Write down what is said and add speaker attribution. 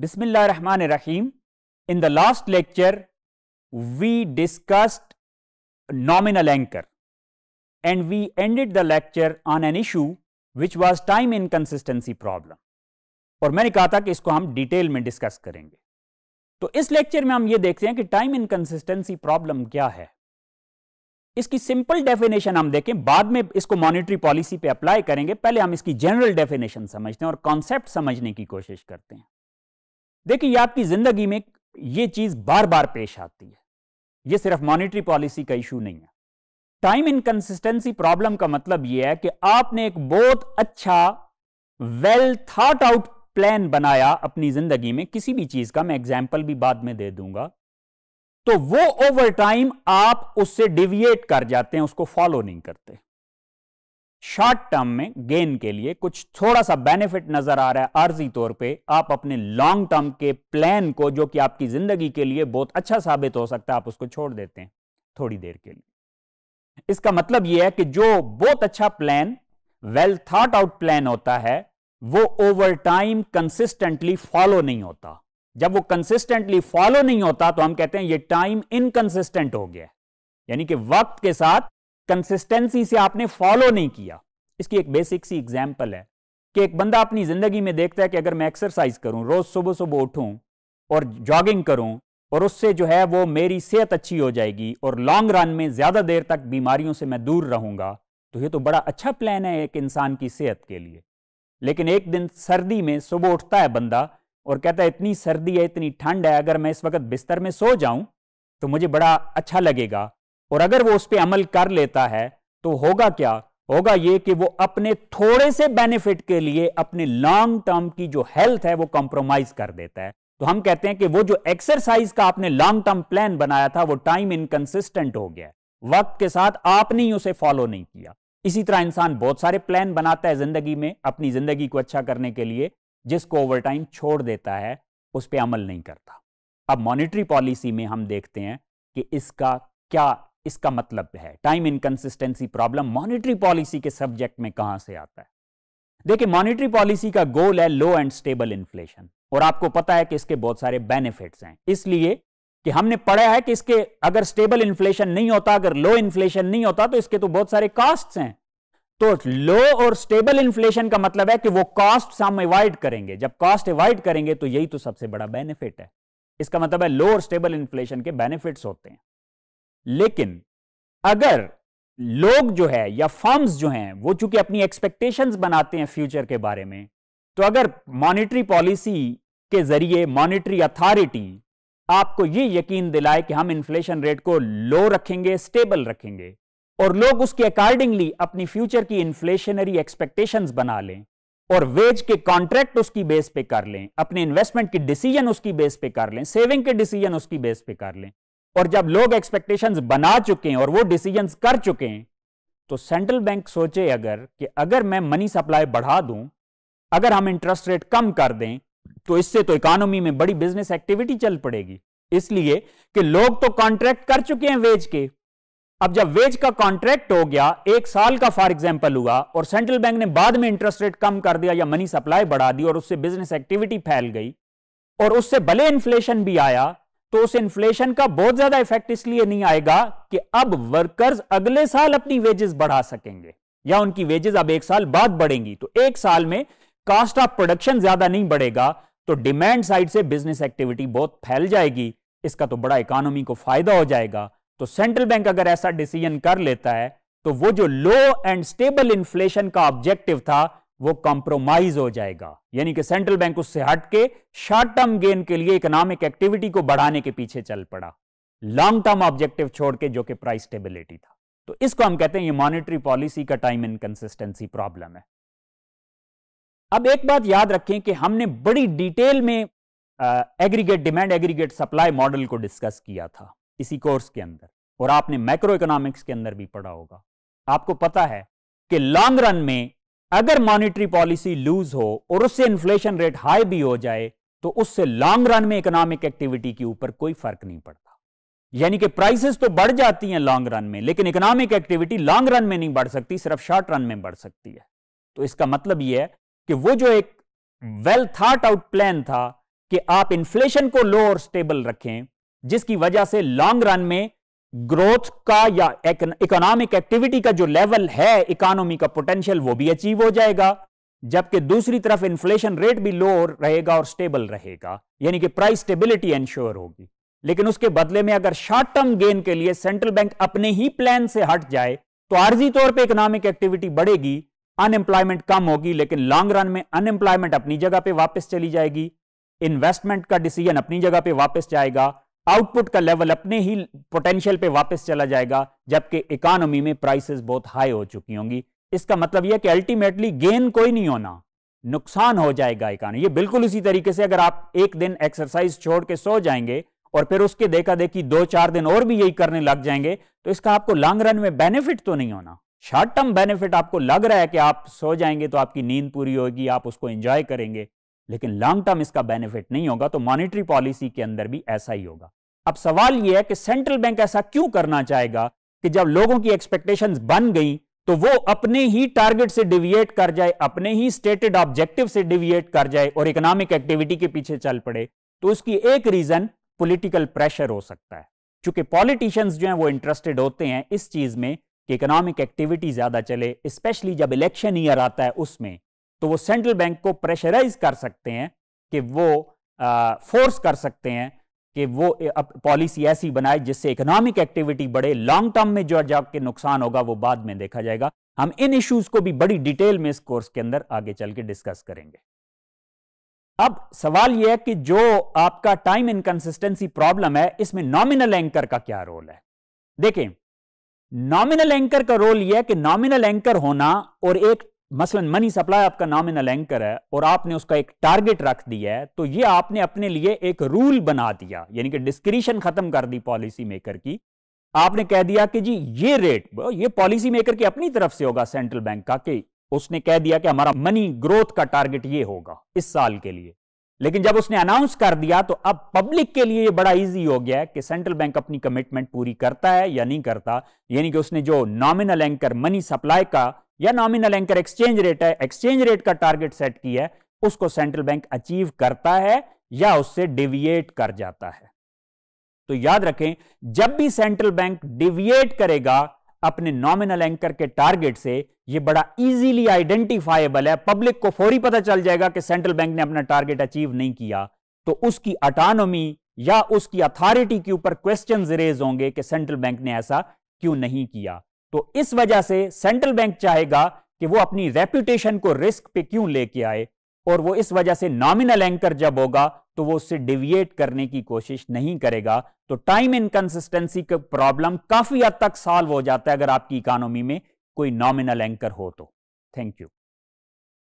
Speaker 1: Bismillah Rahman Rahim. In the last lecture, we discussed nominal anchor and we ended the lecture on an issue which was time inconsistency problem. और मैंने कहा था कि इसको हम detail में discuss करेंगे तो इस लेक्चर में हम ये देखते हैं कि टाइम इनकन्सिस्टेंसी प्रॉब्लम क्या है इसकी सिंपल डेफिनेशन हम देखें बाद में इसको मॉनेटरी पॉलिसी पे अप्लाई करेंगे पहले हम इसकी जनरल डेफिनेशन समझते हैं और कॉन्सेप्ट समझने की कोशिश करते हैं देखिए आपकी जिंदगी में यह चीज बार बार पेश आती है यह सिर्फ मॉनिटरी पॉलिसी का इशू नहीं है टाइम इनकन्सिस्टेंसी प्रॉब्लम का मतलब यह है कि आपने एक बहुत अच्छा वेल थॉट आउट प्लान बनाया अपनी जिंदगी में किसी भी चीज का मैं एग्जाम्पल भी बाद में दे दूंगा तो वो ओवर टाइम आप उससे डिविएट कर जाते हैं उसको फॉलो नहीं करते शॉर्ट टर्म में गेन के लिए कुछ थोड़ा सा बेनिफिट नजर आ रहा है आर्जी तौर पे आप अपने लॉन्ग टर्म के प्लान को जो कि आपकी जिंदगी के लिए बहुत अच्छा साबित हो सकता है आप उसको छोड़ देते हैं थोड़ी देर के लिए इसका मतलब यह है कि जो बहुत अच्छा plan well thought out plan होता है वो ओवर टाइम कंसिस्टेंटली फॉलो नहीं होता जब वो कंसिस्टेंटली फॉलो नहीं होता तो हम कहते हैं ये टाइम इनकंसिस्टेंट हो गया यानी कि वक्त के साथ कंसिस्टेंसी से आपने फॉलो नहीं किया इसकी एक बेसिक सी एग्जाम्पल है कि एक बंदा अपनी ज़िंदगी में देखता है कि अगर मैं एक्सरसाइज करूं रोज़ सुबह सुबह उठूं और जॉगिंग करूं और उससे जो है वो मेरी सेहत अच्छी हो जाएगी और लॉन्ग रन में ज़्यादा देर तक बीमारियों से मैं दूर रहूंगा तो ये तो बड़ा अच्छा प्लान है एक इंसान की सेहत के लिए लेकिन एक दिन सर्दी में सुबह उठता है बंदा और कहता है इतनी सर्दी है इतनी ठंड है अगर मैं इस वक्त बिस्तर में सो जाऊं तो मुझे बड़ा अच्छा लगेगा और अगर वो उस पर अमल कर लेता है तो होगा क्या होगा ये कि वो अपने थोड़े से बेनिफिट के लिए अपने लॉन्ग टर्म की जो हेल्थ है वो कॉम्प्रोमाइज कर देता है तो हम कहते हैं कि वो जो एक्सरसाइज का आपने लॉन्ग टर्म प्लान बनाया था वो टाइम इनकंसिस्टेंट हो गया वक्त के साथ आपने ही उसे फॉलो नहीं किया इसी तरह इंसान बहुत सारे प्लान बनाता है जिंदगी में अपनी जिंदगी को अच्छा करने के लिए जिसको ओवर टाइम छोड़ देता है उस पर अमल नहीं करता अब मॉनिटरी पॉलिसी में हम देखते हैं कि इसका क्या इसका मतलब है time inconsistency problem monetary policy के सब्जेक्ट में कहां से आता है देखिए मॉनिटरी पॉलिसी का गोल है लो एंड स्टेबल इन्फ्लेशन और आपको पता है कि इसके बहुत सारे बेनिफिट्स हैं इसलिए कि हमने पढ़ा है कि इसके अगर स्टेबल इन्फ्लेशन नहीं होता अगर लो इन्फ्लेशन नहीं होता तो इसके तो बहुत सारे कॉस्ट हैं तो लो और स्टेबल इन्फ्लेशन का मतलब है कि वो कॉस्ट हम अवॉइड करेंगे जब कॉस्ट अवॉइड करेंगे तो यही तो सबसे बड़ा बेनिफिट है इसका मतलब है लो और स्टेबल इन्फ्लेशन के बेनिफिट्स होते हैं लेकिन अगर लोग जो है या फर्म्स जो हैं वो चूंकि अपनी एक्सपेक्टेशंस बनाते हैं फ्यूचर के बारे में तो अगर मॉनेटरी पॉलिसी के जरिए मॉनेटरी अथॉरिटी आपको ये यकीन दिलाए कि हम इन्फ्लेशन रेट को लो रखेंगे स्टेबल रखेंगे और लोग उसके अकॉर्डिंगली अपनी फ्यूचर की इन्फ्लेशनरी एक्सपेक्टेशन बना लें और वेज के कॉन्ट्रैक्ट उसकी बेस पे कर लें अपने इन्वेस्टमेंट की डिसीजन उसकी बेस पे कर लें सेविंग के डिसीजन उसकी बेस पे कर लें और जब लोग एक्सपेक्टेशंस बना चुके हैं और वो डिसीजन कर चुके हैं तो सेंट्रल बैंक सोचे अगर कि अगर मैं मनी सप्लाई बढ़ा दूं अगर हम इंटरेस्ट रेट कम कर दें तो इससे तो इकोनॉमी में बड़ी बिजनेस एक्टिविटी चल पड़ेगी इसलिए कि लोग तो कॉन्ट्रैक्ट कर चुके हैं वेज के अब जब वेज का कॉन्ट्रैक्ट हो गया एक साल का फॉर एग्जाम्पल हुआ और सेंट्रल बैंक ने बाद में इंटरेस्ट रेट कम कर दिया या मनी सप्लाई बढ़ा दी और उससे बिजनेस एक्टिविटी फैल गई और उससे भले इन्फ्लेशन भी आया तो उस इन्फ्लेशन का बहुत ज्यादा इफेक्ट इसलिए नहीं आएगा कि अब वर्कर्स अगले साल अपनी वेजेस बढ़ा सकेंगे या उनकी वेजेस अब एक साल बाद बढ़ेंगी तो एक साल में कास्ट ऑफ प्रोडक्शन ज्यादा नहीं बढ़ेगा तो डिमांड साइड से बिजनेस एक्टिविटी बहुत फैल जाएगी इसका तो बड़ा इकोनॉमी को फायदा हो जाएगा तो सेंट्रल बैंक अगर ऐसा डिसीजन कर लेता है तो वो जो लो एंड स्टेबल इन्फ्लेशन का ऑब्जेक्टिव था वो कॉम्प्रोमाइज हो जाएगा यानी कि सेंट्रल बैंक उससे हटके शॉर्ट टर्म गेन के लिए इकोनॉमिक एक्टिविटी को बढ़ाने के पीछे चल पड़ा लॉन्ग टर्म ऑब्जेक्टिव छोड़ के जो कि प्राइस स्टेबिलिटी था तो इसको हम कहते हैं ये मॉनेटरी पॉलिसी का टाइम इनकंसिस्टेंसी प्रॉब्लम है अब एक बात याद रखें कि हमने बड़ी डिटेल में aggregate demand aggregate supply model को डिस्कस किया था इसी कोर्स के अंदर और आपने माइक्रो इकोनॉमिक्स के अंदर भी पढ़ा होगा आपको पता है कि लॉन्ग रन में अगर मॉनिटरी पॉलिसी लूज हो और उससे इन्फ्लेशन रेट हाई भी हो जाए तो उससे लॉन्ग रन में इकोनॉमिक एक्टिविटी के ऊपर कोई फर्क नहीं पड़ता यानी कि प्राइसेस तो बढ़ जाती हैं लॉन्ग रन में लेकिन इकोनॉमिक एक्टिविटी लॉन्ग रन में नहीं बढ़ सकती सिर्फ शॉर्ट रन में बढ़ सकती है तो इसका मतलब यह है कि वो जो एक वेल थाट आउट प्लान था कि आप इन्फ्लेशन को लो और स्टेबल रखें जिसकी वजह से लॉन्ग रन में ग्रोथ का या इकोनॉमिक एक्टिविटी का जो लेवल है इकोनॉमी का पोटेंशियल वो भी अचीव हो जाएगा जबकि दूसरी तरफ इन्फ्लेशन रेट भी लो रहेगा और स्टेबल रहेगा यानी कि प्राइस स्टेबिलिटी एंश्योर होगी लेकिन उसके बदले में अगर शॉर्ट टर्म गेन के लिए सेंट्रल बैंक अपने ही प्लान से हट जाए तो आर्जी तौर पे इकोनॉमिक एक्टिविटी बढ़ेगी अनएम्प्लॉयमेंट कम होगी लेकिन लॉन्ग रन में अनएम्प्लॉयमेंट अपनी जगह पे वापस चली जाएगी इन्वेस्टमेंट का डिसीजन अपनी जगह पे वापस जाएगा आउटपुट का लेवल अपने ही पोटेंशियल पे वापस चला जाएगा जबकि इकोनॉमी में प्राइसेस बहुत हाई हो चुकी होंगी इसका मतलब यह कि अल्टीमेटली गेन कोई नहीं होना नुकसान हो जाएगा इकोनॉमी ये बिल्कुल उसी तरीके से अगर आप एक दिन एक्सरसाइज छोड़ के सो जाएंगे और फिर उसके देखा देखी दो चार दिन और भी यही करने लग जाएंगे तो इसका आपको लॉन्ग रन में बेनिफिट तो नहीं होना शॉर्ट टर्म बेनिफिट आपको लग रहा है कि आप सो जाएंगे तो आपकी नींद पूरी होगी आप उसको एंजॉय करेंगे लेकिन लॉन्ग टर्म इसका बेनिफिट नहीं होगा तो मॉनिटरी पॉलिसी के अंदर भी ऐसा ही होगा अब सवाल यह है कि सेंट्रल बैंक ऐसा क्यों करना चाहेगा कि जब लोगों की एक्सपेक्टेशंस बन गई तो वो अपने ही टारगेट से डिविएट कर जाए अपने ही स्टेटेड ऑब्जेक्टिव से डिविएट कर जाए और इकोनॉमिक एक्टिविटी के पीछे चल पड़े तो उसकी एक रीजन पॉलिटिकल प्रेशर हो सकता है क्योंकि पॉलिटिशियंस जो हैं वो इंटरेस्टेड होते हैं इस चीज में कि इकोनॉमिक एक्टिविटी ज्यादा चले स्पेशली जब इलेक्शन ईयर आता है उसमें तो वो सेंट्रल बैंक को प्रेशराइज कर सकते हैं कि वो फोर्स कर सकते हैं कि वो पॉलिसी ऐसी बनाए जिससे इकोनॉमिक एक्टिविटी बढ़े लॉन्ग टर्म में जो जाके नुकसान होगा वो बाद में देखा जाएगा हम इन इश्यूज को भी बड़ी डिटेल में इस कोर्स के अंदर आगे चल के डिस्कस करेंगे अब सवाल यह है कि जो आपका टाइम इनकंसिस्टेंसी प्रॉब्लम है इसमें नॉमिनल एंकर का क्या रोल है देखें नॉमिनल एंकर का रोल यह है कि नॉमिनल एंकर होना और एक मसलन मनी सप्लाई आपका नाम इन अलैंकर है और आपने उसका एक टारगेट रख दिया है तो ये आपने अपने लिए एक रूल बना दिया यानी कि डिस्क्रिशन खत्म कर दी पॉलिसी मेकर की आपने कह दिया कि जी ये रेट ये पॉलिसी मेकर की अपनी तरफ से होगा सेंट्रल बैंक का कि उसने कह दिया कि हमारा मनी ग्रोथ का टारगेट ये होगा इस साल के लिए लेकिन जब उसने अनाउंस कर दिया तो अब पब्लिक के लिए ये बड़ा इजी हो गया है कि सेंट्रल बैंक अपनी कमिटमेंट पूरी करता है या नहीं करता यानी कि उसने जो नॉमिनल एंकर मनी सप्लाई का या नॉमिनल एंकर एक्सचेंज रेट है एक्सचेंज रेट का टारगेट सेट किया है उसको सेंट्रल बैंक अचीव करता है या उससे डिविएट कर जाता है तो याद रखें जब भी सेंट्रल बैंक डिविएट करेगा अपने नॉमिनल एंकर के टारगेट से यह बड़ा इजीली आइडेंटिफाइबल है पब्लिक को फौरी पता चल जाएगा कि सेंट्रल बैंक ने अपना टारगेट अचीव नहीं किया तो उसकी अटानोमी या उसकी अथॉरिटी के ऊपर क्वेश्चन रेज होंगे कि सेंट्रल बैंक ने ऐसा क्यों नहीं किया तो इस वजह से सेंट्रल बैंक चाहेगा कि वो अपनी रेप्यूटेशन को रिस्क पे क्यों लेके आए और वो इस वजह से नॉमिनल एंकर जब होगा तो वो उससे डिविएट करने की कोशिश नहीं करेगा तो टाइम इनकन्सिस्टेंसी का प्रॉब्लम काफी हद तक सॉल्व हो जाता है अगर आपकी इकोनॉमी में कोई नॉमिनल एंकर हो तो थैंक यू